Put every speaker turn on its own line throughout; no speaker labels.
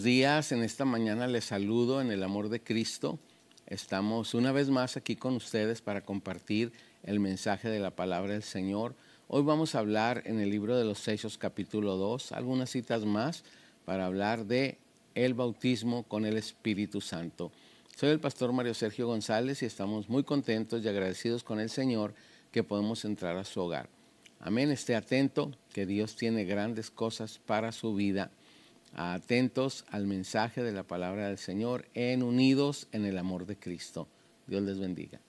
días, en esta mañana les saludo en el amor de Cristo. Estamos una vez más aquí con ustedes para compartir el mensaje de la palabra del Señor. Hoy vamos a hablar en el libro de los Hechos capítulo 2, algunas citas más para hablar de el bautismo con el Espíritu Santo. Soy el pastor Mario Sergio González y estamos muy contentos y agradecidos con el Señor que podemos entrar a su hogar. Amén, esté atento que Dios tiene grandes cosas para su vida atentos al mensaje de la palabra del Señor, en unidos en el amor de Cristo. Dios les bendiga.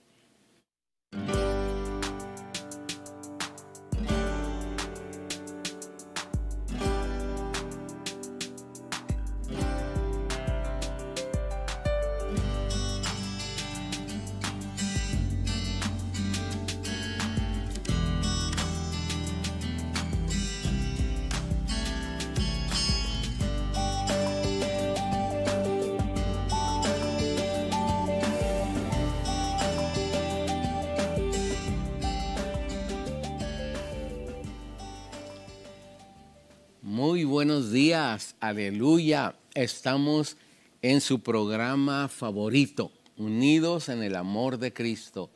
buenos días, aleluya. Estamos en su programa favorito, Unidos en el Amor de Cristo.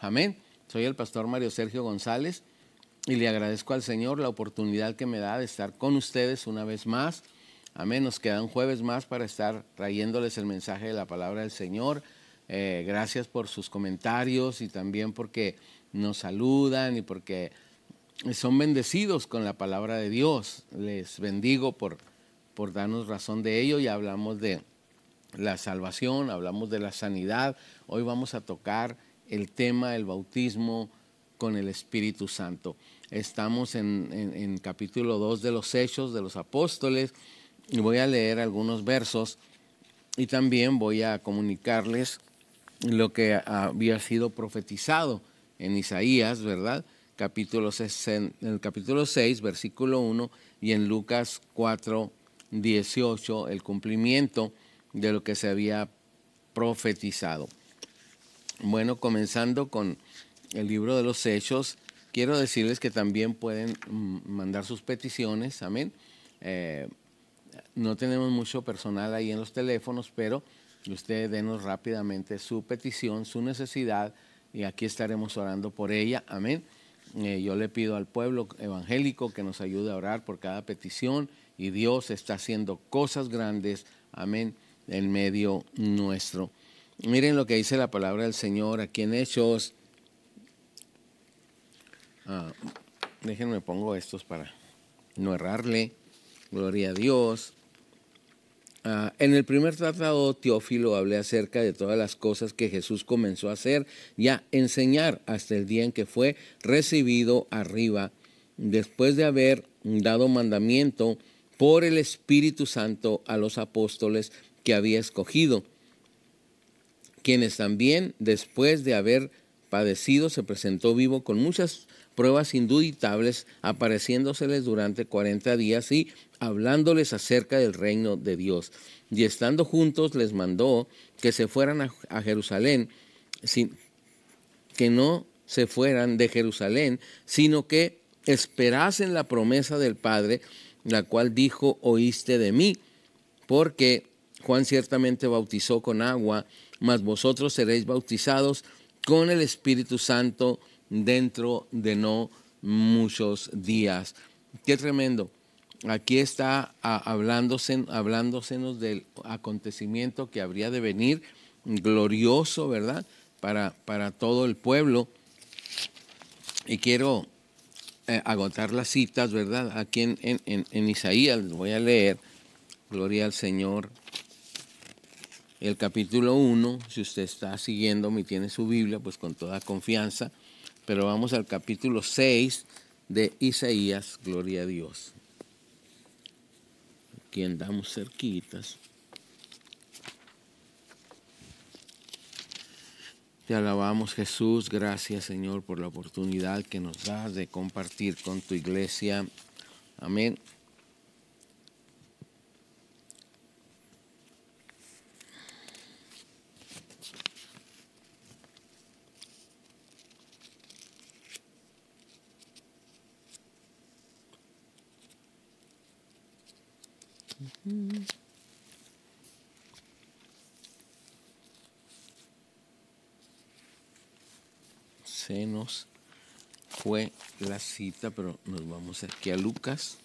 Amén. Soy el pastor Mario Sergio González y le agradezco al Señor la oportunidad que me da de estar con ustedes una vez más. Amén. Nos quedan jueves más para estar trayéndoles el mensaje de la palabra del Señor. Eh, gracias por sus comentarios y también porque nos saludan y porque son bendecidos con la palabra de Dios. Les bendigo por, por darnos razón de ello y hablamos de la salvación, hablamos de la sanidad. Hoy vamos a tocar el tema del bautismo con el Espíritu Santo. Estamos en, capítulo 2 de los Hechos de los Apóstoles y voy a leer algunos versos y también voy a comunicarles lo que había sido profetizado en Isaías, ¿verdad? capítulo 6, en el capítulo 6, versículo 1, y en Lucas 4, 18, el cumplimiento de lo que se había profetizado. Bueno, comenzando con el libro de los Hechos, quiero decirles que también pueden mm, mandar sus peticiones, amén. Eh, no tenemos mucho personal ahí en los teléfonos, pero ustedes denos rápidamente su petición, su necesidad, y aquí estaremos orando por ella, amén. Eh, yo le pido al pueblo evangélico que nos ayude a orar por cada petición y Dios está haciendo cosas grandes, amén, en medio nuestro. Miren lo que dice la palabra del Señor aquí en Hechos. Ah, déjenme pongo estos para no errarle. Gloria a Dios. Ah, en el primer tratado, Teófilo hablé acerca de todas las cosas que Jesús comenzó a hacer y a enseñar hasta el día en que fue recibido arriba, después de haber dado mandamiento por el Espíritu Santo a los apóstoles que había escogido, quienes también, después de haber padecido, se presentó vivo con muchas pruebas induditables apareciéndoseles durante 40 días y hablándoles acerca del reino de Dios. Y estando juntos les mandó que se fueran a, Jerusalén, que no se fueran de Jerusalén, sino que esperasen la promesa del Padre, la cual dijo, oíste de mí, porque Juan ciertamente bautizó con agua, mas vosotros seréis bautizados con el Espíritu Santo dentro de no muchos días. Qué tremendo. Aquí está hablándose, hablándosenos del acontecimiento que habría de venir, glorioso, ¿verdad? Para, para todo el pueblo. Y quiero eh, agotar las citas, ¿verdad? Aquí en, en Isaías, voy a leer, Gloria al Señor, el capítulo 1, si usted está siguiendo y tiene su Biblia, pues con toda confianza pero vamos al capítulo 6 de Isaías, gloria a Dios. Aquí andamos cerquitas. Te alabamos Jesús, gracias Señor por la oportunidad que nos das de compartir con tu iglesia. Amén. pero nos vamos aquí a Lucas.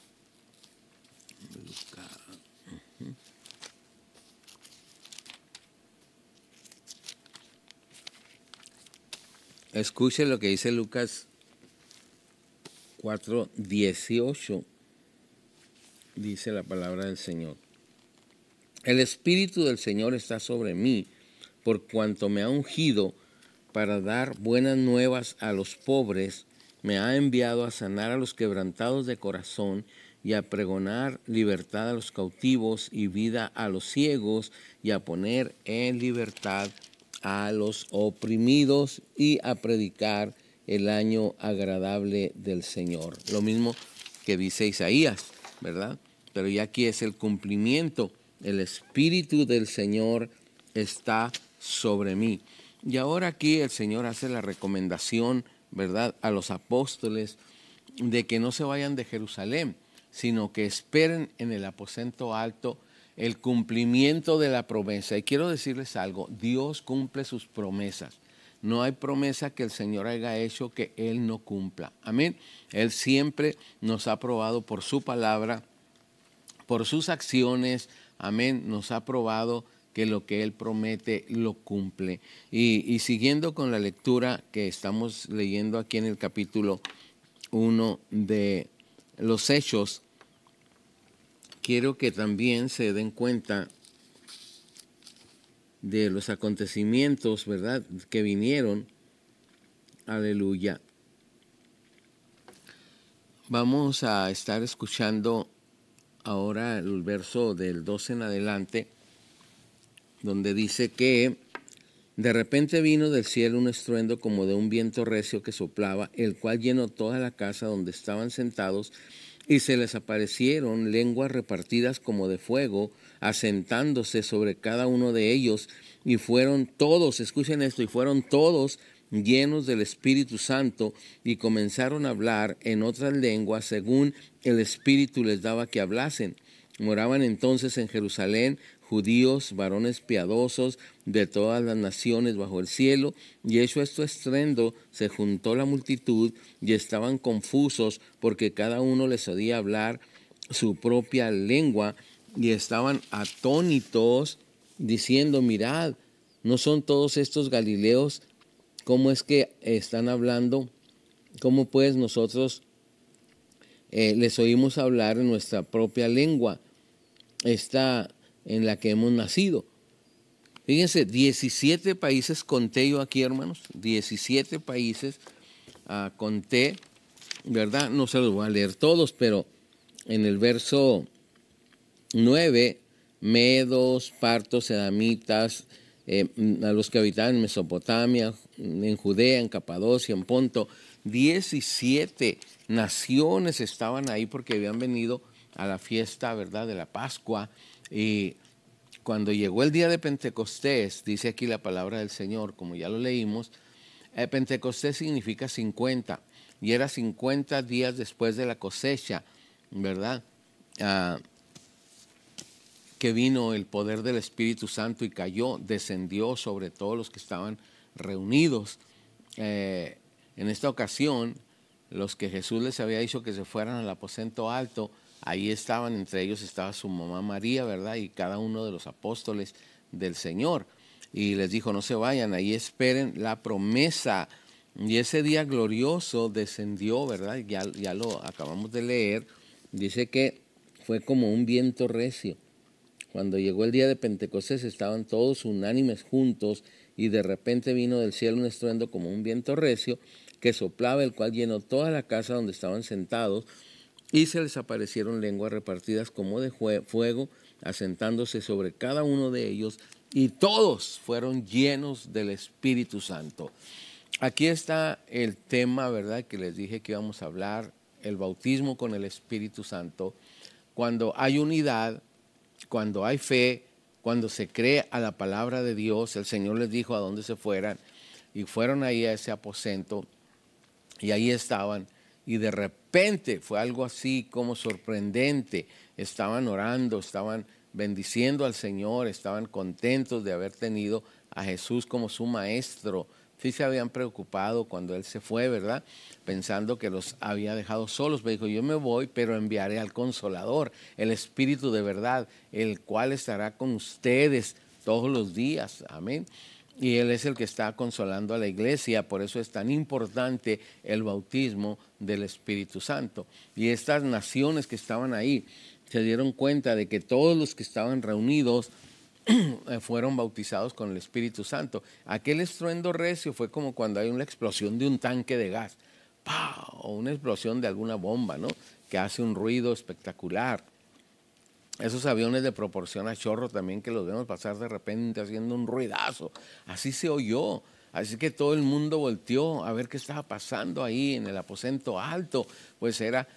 Escuche lo que dice Lucas 4, 18. Dice la palabra del Señor. El Espíritu del Señor está sobre mí, por cuanto me ha ungido para dar buenas nuevas a los pobres me ha enviado a sanar a los quebrantados de corazón y a pregonar libertad a los cautivos y vida a los ciegos y a poner en libertad a los oprimidos y a predicar el año agradable del Señor. Lo mismo que dice Isaías, ¿verdad? Pero ya aquí es el cumplimiento. El Espíritu del Señor está sobre mí. Y ahora aquí el Señor hace la recomendación ¿verdad?, a los apóstoles de que no se vayan de Jerusalén, sino que esperen en el aposento alto el cumplimiento de la promesa. Y quiero decirles algo, Dios cumple sus promesas. No hay promesa que el Señor haya hecho que Él no cumpla. Amén. Él siempre nos ha probado por su palabra, por sus acciones. Amén. Nos ha probado que lo que Él promete lo cumple. Y, siguiendo con la lectura que estamos leyendo aquí en el capítulo 1 de los Hechos, quiero que también se den cuenta de los acontecimientos, ¿verdad?, que vinieron. Aleluya. Vamos a estar escuchando ahora el verso del 12 en adelante donde dice que de repente vino del cielo un estruendo como de un viento recio que soplaba, el cual llenó toda la casa donde estaban sentados, y se les aparecieron lenguas repartidas como de fuego, asentándose sobre cada uno de ellos, y fueron todos, escuchen esto, y fueron todos llenos del Espíritu Santo y comenzaron a hablar en otras lenguas según el Espíritu les daba que hablasen. Moraban entonces en Jerusalén judíos, varones piadosos de todas las naciones bajo el cielo, y hecho esto estrendo se juntó la multitud y estaban confusos porque cada uno les oía hablar su propia lengua y estaban atónitos diciendo, mirad, ¿no son todos estos galileos? ¿Cómo es que están hablando? ¿Cómo pues nosotros eh, les oímos hablar en nuestra propia lengua? Esta en la que hemos nacido. Fíjense, 17 países conté yo aquí, hermanos, 17 países ah, conté, ¿verdad? No se los voy a leer todos, pero en el verso 9, medos, partos, edamitas, eh, mm, a los que habitaban en Mesopotamia, en Judea, en Capadocia, en Ponto. 17 naciones estaban ahí porque habían venido a la fiesta, ¿verdad?, de la Pascua y cuando llegó el día de Pentecostés, dice aquí la palabra del Señor, como ya lo leímos, eh, Pentecostés significa 50 y era 50 días después de la cosecha, ¿verdad? Ah, que vino el poder del Espíritu Santo y cayó, descendió sobre todos los que estaban reunidos. Eh, en esta ocasión, los que Jesús les había dicho que se fueran al aposento alto, Ahí estaban, entre ellos estaba su mamá María, ¿verdad? Y cada uno de los apóstoles del Señor. Y les dijo, no se vayan, ahí esperen la promesa. Y ese día glorioso descendió, ¿verdad? Ya, ya lo acabamos de leer. Dice que fue como un viento recio. Cuando llegó el día de Pentecostés estaban todos unánimes juntos y de repente vino del cielo un estruendo como un viento recio que soplaba, el cual llenó toda la casa donde estaban sentados y se les aparecieron lenguas repartidas como de fuego, asentándose sobre cada uno de ellos, y todos fueron llenos del Espíritu Santo. Aquí está el tema, ¿verdad?, que les dije que íbamos a hablar, el bautismo con el Espíritu Santo. Cuando hay unidad, cuando hay fe, cuando se cree a la palabra de Dios, el Señor les dijo a dónde se fueran, y fueron ahí a ese aposento, y ahí estaban y de repente fue algo así como sorprendente. Estaban orando, estaban bendiciendo al Señor, estaban contentos de haber tenido a Jesús como su maestro. Sí se habían preocupado cuando Él se fue, ¿verdad? Pensando que los había dejado solos. Me dijo, yo me voy, pero enviaré al consolador, el Espíritu de verdad, el cual estará con ustedes todos los días. Amén y Él es el que está consolando a la iglesia. Por eso es tan importante el bautismo del Espíritu Santo. Y estas naciones que estaban ahí se dieron cuenta de que todos los que estaban reunidos eh, fueron bautizados con el Espíritu Santo. Aquel estruendo recio fue como cuando hay una explosión de un tanque de gas, o una explosión de alguna bomba, ¿no? Que hace un ruido espectacular esos aviones de proporción a chorro también que los vemos pasar de repente haciendo un ruidazo. Así se oyó. Así que todo el mundo volteó a ver qué estaba pasando ahí en el aposento alto. Pues era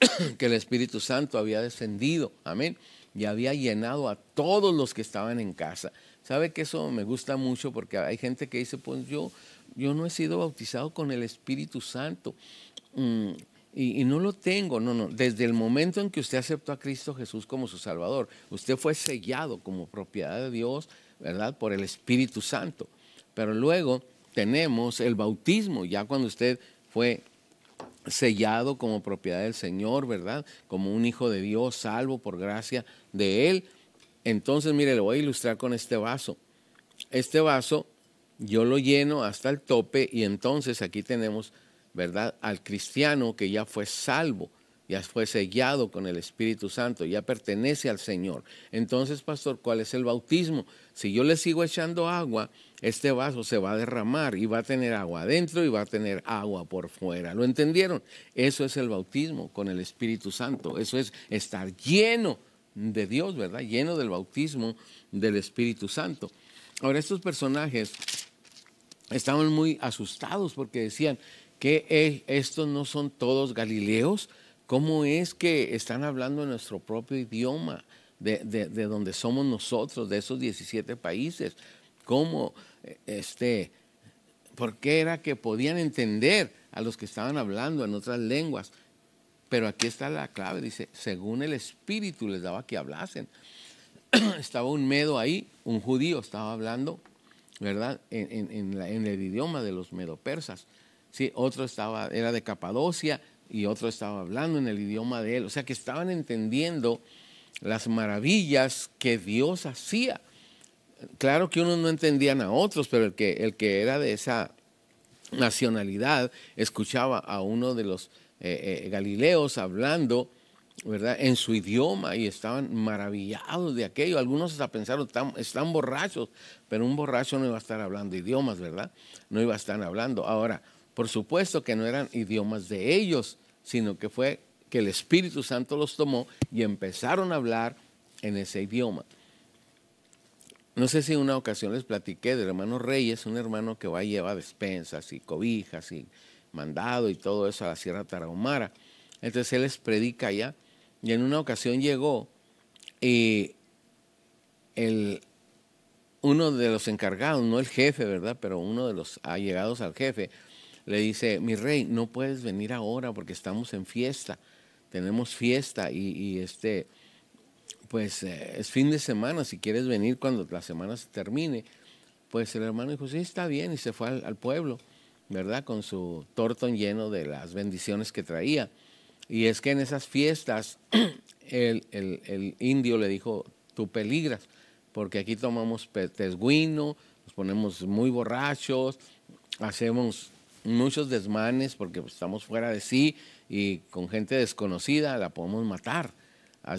que el Espíritu Santo había descendido. Amén. Y había llenado a todos los que estaban en casa. ¿Sabe que eso me gusta mucho? Porque hay gente que dice, pues yo, yo no he sido bautizado con el Espíritu Santo. Mm, y, no lo tengo. No, no. Desde el momento en que usted aceptó a Cristo Jesús como su Salvador, usted fue sellado como propiedad de Dios, ¿verdad? Por el Espíritu Santo. Pero luego tenemos el bautismo, ya cuando usted fue sellado como propiedad del Señor, ¿verdad? Como un hijo de Dios, salvo por gracia de Él. Entonces, mire, le voy a ilustrar con este vaso. Este vaso yo lo lleno hasta el tope y entonces aquí tenemos ¿verdad? Al cristiano que ya fue salvo, ya fue sellado con el Espíritu Santo, ya pertenece al Señor. Entonces, pastor, ¿cuál es el bautismo? Si yo le sigo echando agua, este vaso se va a derramar y va a tener agua adentro y va a tener agua por fuera. ¿Lo entendieron? Eso es el bautismo con el Espíritu Santo. Eso es estar lleno de Dios, ¿verdad? Lleno del bautismo del Espíritu Santo. Ahora, estos personajes estaban muy asustados porque decían, que estos no son todos galileos, ¿cómo es que están hablando en nuestro propio idioma, de, donde somos nosotros, de esos 17 países? ¿Cómo, este, por qué era que podían entender a los que estaban hablando en otras lenguas? Pero aquí está la clave, dice, según el Espíritu les daba que hablasen. estaba un medo ahí, un judío estaba hablando, ¿verdad? En, en el idioma de los medo persas ¿sí? otro estaba, era de Capadocia y otro estaba hablando en el idioma de él. O sea que estaban entendiendo las maravillas que Dios hacía. Claro que unos no entendían a otros, pero el que, el que era de esa nacionalidad escuchaba a uno de los eh, eh, galileos hablando ¿verdad? en su idioma y estaban maravillados de aquello. Algunos hasta pensaron, están borrachos, pero un borracho no iba a estar hablando idiomas, ¿verdad? No iba a estar hablando. Ahora, por supuesto que no eran idiomas de ellos, sino que fue que el Espíritu Santo los tomó y empezaron a hablar en ese idioma. No sé si en una ocasión les platiqué del hermano Reyes, un hermano que va y lleva despensas y cobijas y mandado y todo eso a la Sierra Tarahumara. Entonces él les predica allá y en una ocasión llegó y el, uno de los encargados, no el jefe, ¿verdad? Pero uno de los allegados al jefe, le dice, mi rey, no puedes venir ahora porque estamos en fiesta, tenemos fiesta y, este, pues eh, es fin de semana, si quieres venir cuando la semana se termine. Pues el hermano dijo, sí, está bien, y se fue al, pueblo, ¿verdad? Con su tortón lleno de las bendiciones que traía. Y es que en esas fiestas el, indio le dijo, tú peligras, porque aquí tomamos tesguino, nos ponemos muy borrachos, hacemos muchos desmanes porque pues, estamos fuera de sí y con gente desconocida la podemos matar.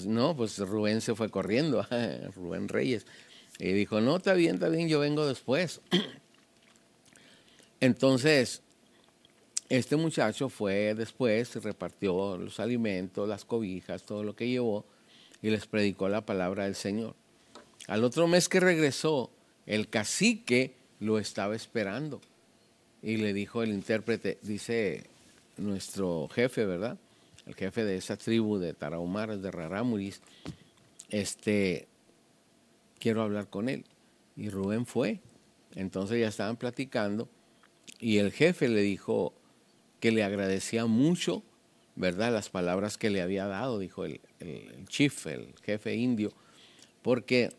No, pues Rubén se fue corriendo, Rubén Reyes. Y dijo, no, está bien, está bien, yo vengo después. Entonces, este muchacho fue después, repartió los alimentos, las cobijas, todo lo que llevó y les predicó la palabra del Señor. Al otro mes que regresó, el cacique lo estaba esperando. Y le dijo el intérprete, dice nuestro jefe, ¿verdad? El jefe de esa tribu de Tarahumara, de Raramuris, este, quiero hablar con él. Y Rubén fue. Entonces ya estaban platicando y el jefe le dijo que le agradecía mucho, ¿verdad? Las palabras que le había dado, dijo el, el, el chief, el jefe indio, porque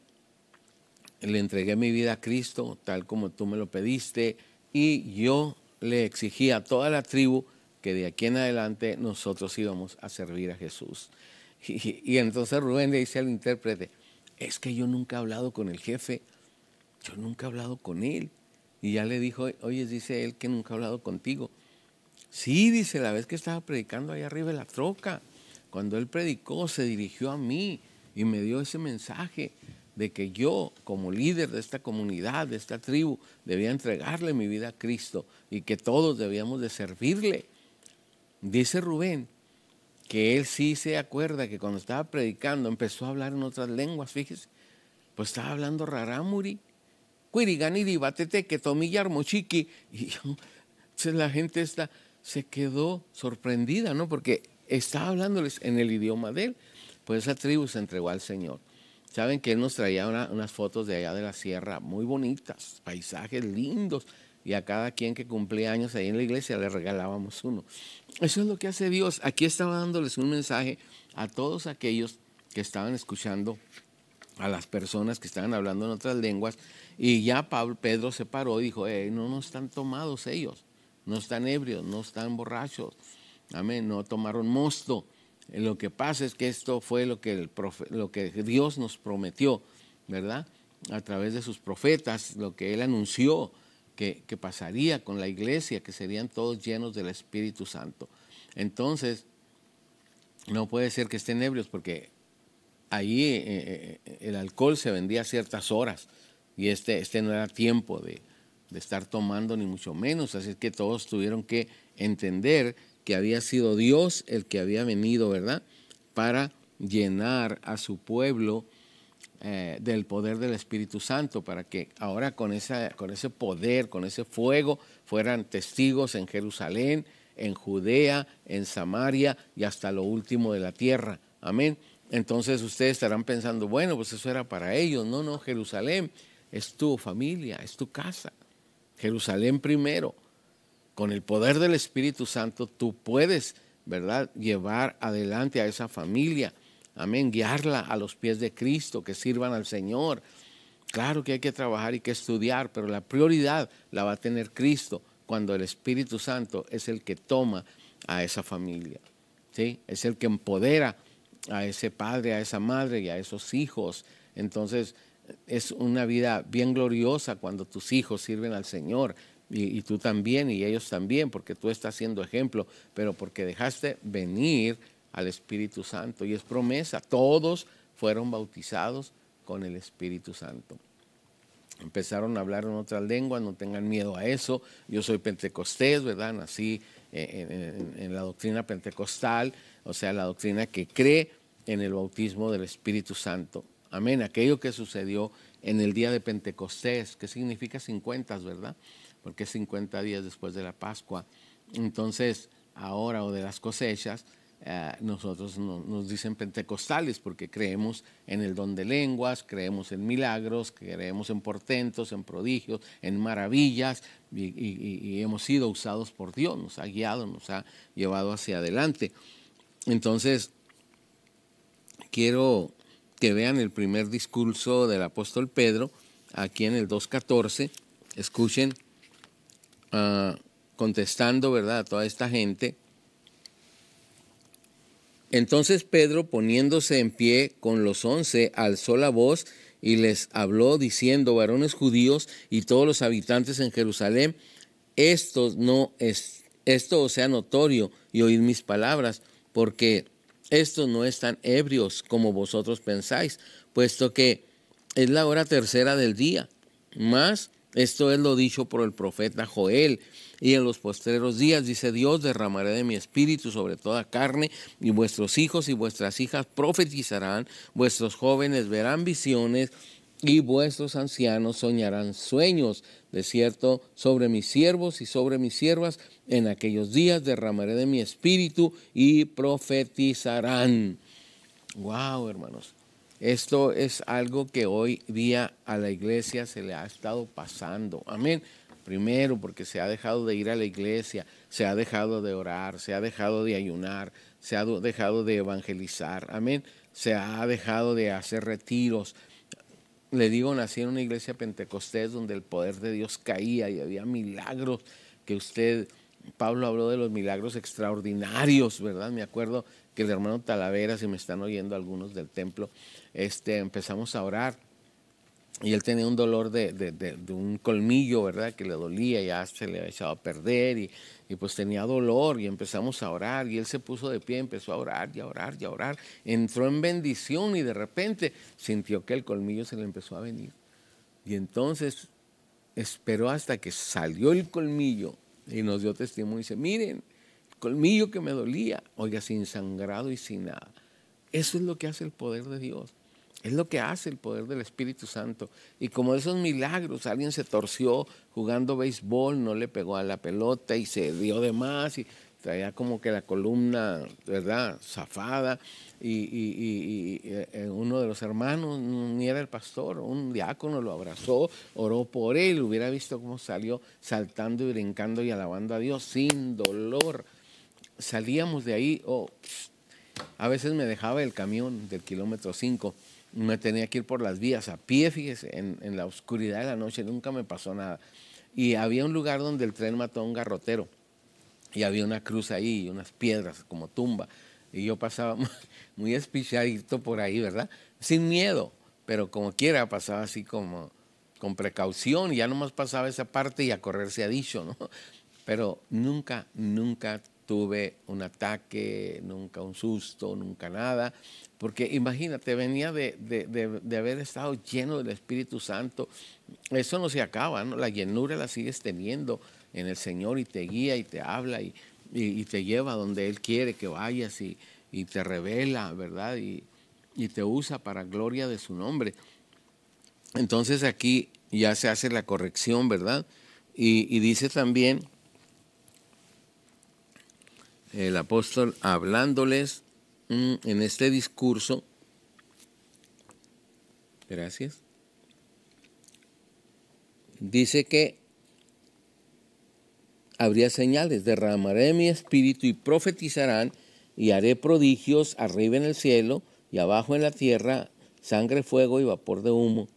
le entregué mi vida a Cristo tal como tú me lo pediste, y yo le exigí a toda la tribu que de aquí en adelante nosotros íbamos a servir a Jesús. Y, entonces Rubén le dice al intérprete, es que yo nunca he hablado con el jefe, yo nunca he hablado con él. Y ya le dijo, oye, dice él que nunca ha hablado contigo. Sí, dice, la vez que estaba predicando ahí arriba en la troca, cuando él predicó, se dirigió a mí y me dio ese mensaje de que yo, como líder de esta comunidad, de esta tribu, debía entregarle mi vida a Cristo y que todos debíamos de servirle. Dice Rubén que él sí se acuerda que cuando estaba predicando empezó a hablar en otras lenguas, fíjese, pues estaba hablando Raramuri. cuiriganiri, batete, que tomillar y la gente se quedó sorprendida, ¿no? Porque estaba hablándoles en el idioma de él, pues esa tribu se entregó al Señor. Saben que él nos traía unas fotos de allá de la sierra muy bonitas, paisajes lindos, y a cada quien que cumplía años ahí en la iglesia le regalábamos uno. Eso es lo que hace Dios. Aquí estaba dándoles un mensaje a todos aquellos que estaban escuchando a las personas que estaban hablando en otras lenguas. Y ya Pablo, Pedro se paró y dijo, no, no están tomados ellos, no están ebrios, no están borrachos, amén, no tomaron mosto. Lo que pasa es que esto fue lo que, el lo que Dios nos prometió, ¿verdad? A través de sus profetas, lo que Él anunció que, pasaría con la iglesia, que serían todos llenos del Espíritu Santo. Entonces, no puede ser que estén ebrios porque ahí eh, eh, el alcohol se vendía a ciertas horas y este, este no era tiempo de, de estar tomando ni mucho menos. Así que todos tuvieron que entender que había sido Dios el que había venido, ¿verdad? Para llenar a su pueblo eh, del poder del Espíritu Santo, para que ahora con, esa, con ese poder, con ese fuego, fueran testigos en Jerusalén, en Judea, en Samaria y hasta lo último de la tierra. Amén. Entonces ustedes estarán pensando, bueno, pues eso era para ellos. No, no, Jerusalén es tu familia, es tu casa. Jerusalén primero con el poder del Espíritu Santo tú puedes, ¿verdad?, llevar adelante a esa familia. Amén, guiarla a los pies de Cristo, que sirvan al Señor. Claro que hay que trabajar y que estudiar, pero la prioridad la va a tener Cristo cuando el Espíritu Santo es el que toma a esa familia. ¿sí? Es el que empodera a ese padre, a esa madre y a esos hijos. Entonces, es una vida bien gloriosa cuando tus hijos sirven al Señor y, tú también y ellos también, porque tú estás siendo ejemplo, pero porque dejaste venir al Espíritu Santo y es promesa, todos fueron bautizados con el Espíritu Santo. Empezaron a hablar en otras lenguas, no tengan miedo a eso. Yo soy pentecostés, ¿verdad? Nací eh, eh, en la doctrina pentecostal, o sea, la doctrina que cree en el bautismo del Espíritu Santo Amén. Aquello que sucedió en el día de Pentecostés, que significa 50, ¿verdad? Porque es 50 días después de la Pascua. Entonces, ahora o de las cosechas, eh, nosotros nos dicen pentecostales porque creemos en el don de lenguas, creemos en milagros, creemos en portentos, en prodigios, en maravillas y hemos sido usados por Dios, nos ha guiado, nos ha llevado hacia adelante. Entonces, quiero que vean el primer discurso del apóstol Pedro, aquí en el 2.14, escuchen ah, contestando, ¿verdad?, a toda esta gente. Entonces Pedro, poniéndose en pie con los once, alzó la voz y les habló diciendo, varones judíos y todos los habitantes en Jerusalén, esto no es, esto sea notorio y oíd mis palabras, porque estos no están ebrios como vosotros pensáis, puesto que es la hora tercera del día. Más, esto es lo dicho por el profeta Joel. Y en los postreros días, dice Dios, derramaré de mi espíritu sobre toda carne, y vuestros hijos y vuestras hijas profetizarán, vuestros jóvenes verán visiones, y vuestros ancianos soñarán sueños. De cierto, sobre mis siervos y sobre mis siervas en aquellos días derramaré de mi espíritu y profetizarán. Wow, hermanos. Esto es algo que hoy día a la iglesia se le ha estado pasando. Amén. Primero, porque se ha dejado de ir a la iglesia, se ha dejado de orar, se ha dejado de ayunar, se ha dejado de evangelizar. Amén. Se ha dejado de hacer retiros, le digo, nací en una iglesia pentecostés donde el poder de Dios caía y había milagros que usted, Pablo habló de los milagros extraordinarios, ¿verdad? Me acuerdo que el hermano Talavera, si me están oyendo algunos del templo, este, empezamos a orar y él tenía un dolor de, de, de, un colmillo, ¿verdad? Que le dolía, y ya se le había echado a perder y y pues tenía dolor y empezamos a orar y él se puso de pie, empezó a orar y a orar y a orar, entró en bendición y de repente sintió que el colmillo se le empezó a venir. Y entonces esperó hasta que salió el colmillo y nos dio testimonio y dice, miren, el colmillo que me dolía, oiga, sin sangrado y sin nada. Eso es lo que hace el poder de Dios. Es lo que hace el poder del Espíritu Santo. Y como esos milagros, alguien se torció jugando béisbol, no le pegó a la pelota y se dio de más y traía como que la columna, ¿verdad?, zafada. Y, eh, eh, uno de los hermanos, ni era el pastor, un diácono lo abrazó, oró por él, hubiera visto cómo salió saltando y brincando y alabando a Dios sin dolor. Salíamos de ahí, o oh, a veces me dejaba el camión del kilómetro 5 me tenía que ir por las vías a pie, fíjese, en, la oscuridad de la noche, nunca me pasó nada. Y había un lugar donde el tren mató a un garrotero, y había una cruz ahí, y unas piedras como tumba, y yo pasaba muy, por ahí, ¿verdad? Sin miedo, pero como quiera, pasaba así como con precaución, ya nomás pasaba esa parte y a correrse se ha dicho, ¿no? Pero nunca, nunca tuve un ataque, nunca un susto, nunca nada. Porque imagínate, venía de, haber estado lleno del Espíritu Santo. Eso no se acaba, ¿no? La llenura la sigues teniendo en el Señor y te guía y te habla y, te lleva donde Él quiere que vayas y, y te revela, ¿verdad? Y, te usa para gloria de su nombre. Entonces aquí ya se hace la corrección, ¿verdad? y dice también el apóstol hablándoles mm, en este discurso. Gracias. Dice que habría señales, derramaré mi espíritu y profetizarán y haré prodigios arriba en el cielo y abajo en la tierra, sangre, fuego y vapor de humo.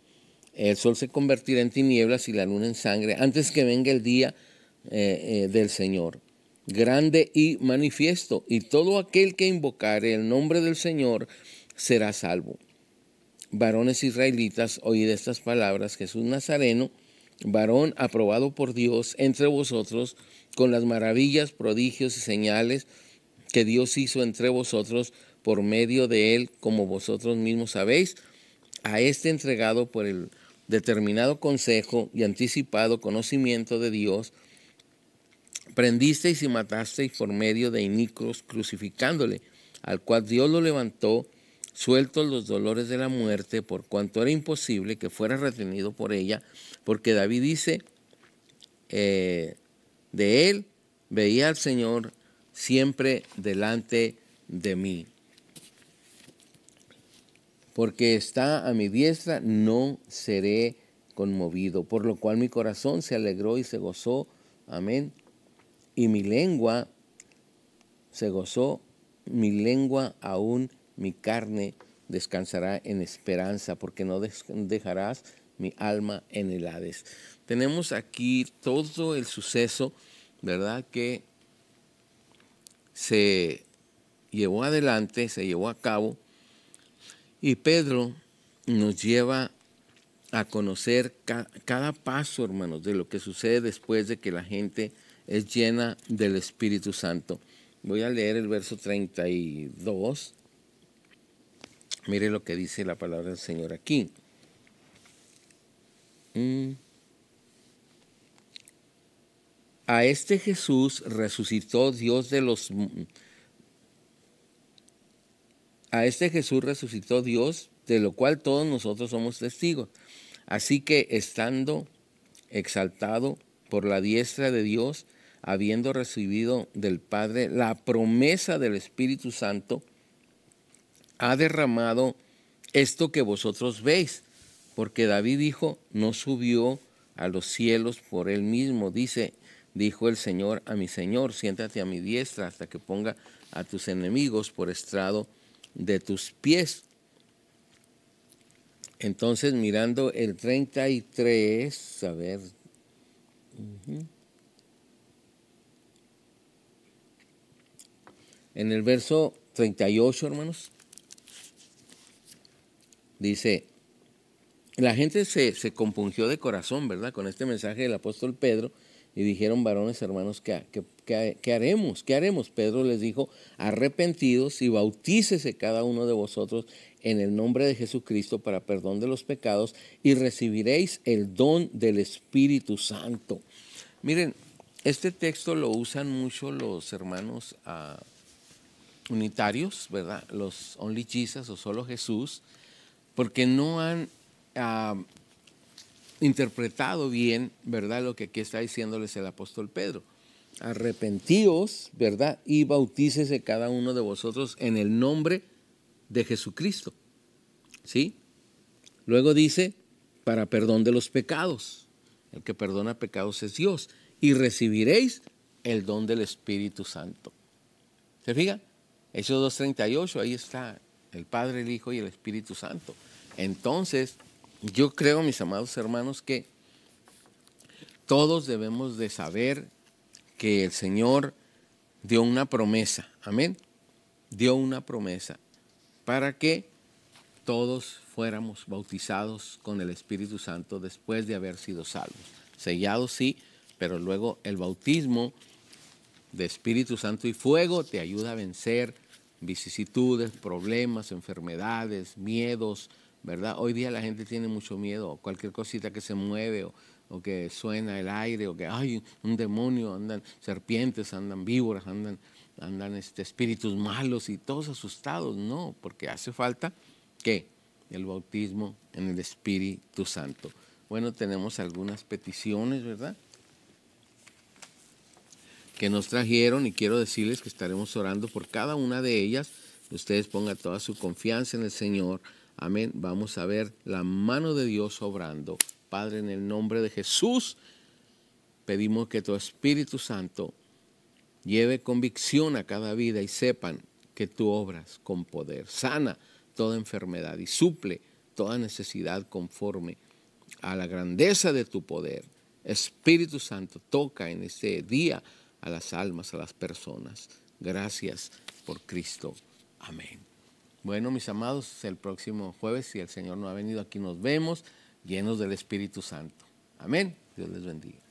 El sol se convertirá en tinieblas y la luna en sangre antes que venga el día eh, eh, del Señor grande y manifiesto, y todo aquel que invocare el nombre del Señor será salvo. Varones israelitas, oíd estas palabras, Jesús Nazareno, varón aprobado por Dios entre vosotros, con las maravillas, prodigios y señales que Dios hizo entre vosotros por medio de él, como vosotros mismos sabéis, a este entregado por el determinado consejo y anticipado conocimiento de Dios, prendisteis y matasteis por medio de Inicros crucificándole, al cual Dios lo levantó, sueltos los dolores de la muerte, por cuanto era imposible que fuera retenido por ella, porque David dice, eh, de él veía al Señor siempre delante de mí. Porque está a mi diestra, no seré conmovido, por lo cual mi corazón se alegró y se gozó. Amén y mi lengua se gozó, mi lengua aún, mi carne descansará en esperanza, porque no dejarás mi alma en el Tenemos aquí todo el suceso, ¿verdad? Que se llevó adelante, se llevó a cabo, y Pedro nos lleva a conocer cada paso, hermanos, de lo que sucede después de que la gente es llena del Espíritu Santo. Voy a leer el verso 32. Mire lo que dice la palabra del Señor aquí. Mm. A este Jesús resucitó Dios de los... A este Jesús resucitó Dios, de lo cual todos nosotros somos testigos. Así que estando exaltado por la diestra de Dios, habiendo recibido del Padre la promesa del Espíritu Santo, ha derramado esto que vosotros veis, porque David dijo, no subió a los cielos por él mismo, dice, dijo el Señor a mi Señor, siéntate a mi diestra hasta que ponga a tus enemigos por estrado de tus pies. Entonces mirando el 33, a ver, en el verso 38, hermanos, dice, la gente se, compungió de corazón, ¿verdad? Con este mensaje del apóstol Pedro y dijeron, varones hermanos, ¿qué, haremos? ¿Qué haremos? Pedro les dijo, arrepentidos y bautícese cada uno de vosotros en el nombre de Jesucristo para perdón de los pecados y recibiréis el don del Espíritu Santo. Miren, este texto lo usan mucho los hermanos ah, unitarios, ¿verdad? Los Only Jesus o solo Jesús, porque no han ah, interpretado bien, ¿verdad? Lo que aquí está diciéndoles el apóstol Pedro. Arrepentíos, ¿verdad? Y bautícese cada uno de vosotros en el nombre de Jesucristo. ¿Sí? Luego dice, para perdón de los pecados. El que perdona pecados es Dios. Y recibiréis el don del Espíritu Santo. ¿Se fija? Hechos 2.38, ahí está el Padre, el Hijo y el Espíritu Santo. Entonces, yo creo, mis amados hermanos, que todos debemos de saber que el Señor dio una promesa. Amén. Dio una promesa para que todos fuéramos bautizados con el Espíritu Santo después de haber sido salvos. Sellados sí, pero luego el bautismo de Espíritu Santo y fuego te ayuda a vencer vicisitudes, problemas, enfermedades, miedos, ¿verdad? Hoy día la gente tiene mucho miedo, cualquier cosita que se mueve o, que suena el aire o que hay un demonio, andan serpientes, andan víboras, andan, andan este, espíritus malos y todos asustados, no, porque hace falta que el bautismo en el Espíritu Santo. Bueno, tenemos algunas peticiones, ¿verdad? Que nos trajeron y quiero decirles que estaremos orando por cada una de ellas. Ustedes pongan toda su confianza en el Señor. Amén. Vamos a ver la mano de Dios obrando. Padre, en el nombre de Jesús, pedimos que tu Espíritu Santo lleve convicción a cada vida y sepan que tú obras con poder. Sana toda enfermedad y suple toda necesidad conforme a la grandeza de tu poder. Espíritu Santo, toca en este día a las almas, a las personas. Gracias por Cristo. Amén. Bueno, mis amados, el próximo jueves, si el Señor no ha venido aquí, nos vemos llenos del Espíritu Santo. Amén. Dios les bendiga.